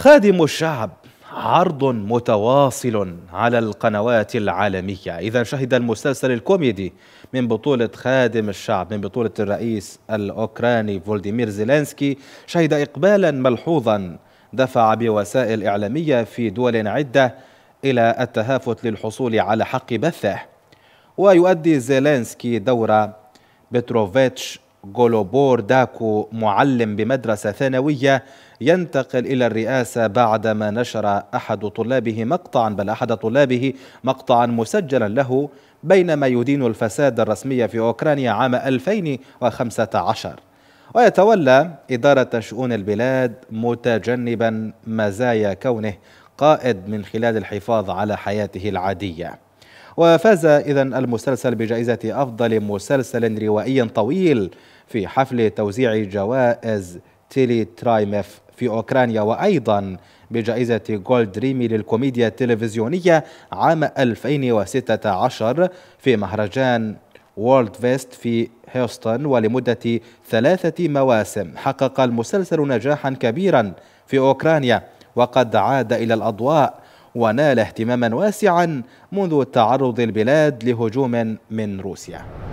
خادم الشعب عرض متواصل على القنوات العالمية إذا شهد المسلسل الكوميدي من بطولة خادم الشعب من بطولة الرئيس الأوكراني فولديمير زيلينسكي شهد إقبالا ملحوظا دفع بوسائل إعلامية في دول عدة إلى التهافت للحصول على حق بثه ويؤدي زيلينسكي دور بتروفيتش غولوبور داكو معلم بمدرسة ثانوية ينتقل إلى الرئاسة بعدما نشر أحد طلابه مقطعا بل أحد طلابه مقطعا مسجلا له بينما يدين الفساد الرسمي في أوكرانيا عام 2015 ويتولى إدارة شؤون البلاد متجنبا مزايا كونه قائد من خلال الحفاظ على حياته العادية وفاز إذا المسلسل بجائزة أفضل مسلسل روائي طويل في حفل توزيع جوائز تيلي ترايمف في أوكرانيا وأيضا بجائزة جولد ريمي للكوميديا التلفزيونية عام 2016 في مهرجان وورلد فيست في هيوستن ولمدة ثلاثة مواسم حقق المسلسل نجاحا كبيرا في أوكرانيا وقد عاد إلى الأضواء ونال اهتماما واسعا منذ تعرض البلاد لهجوم من روسيا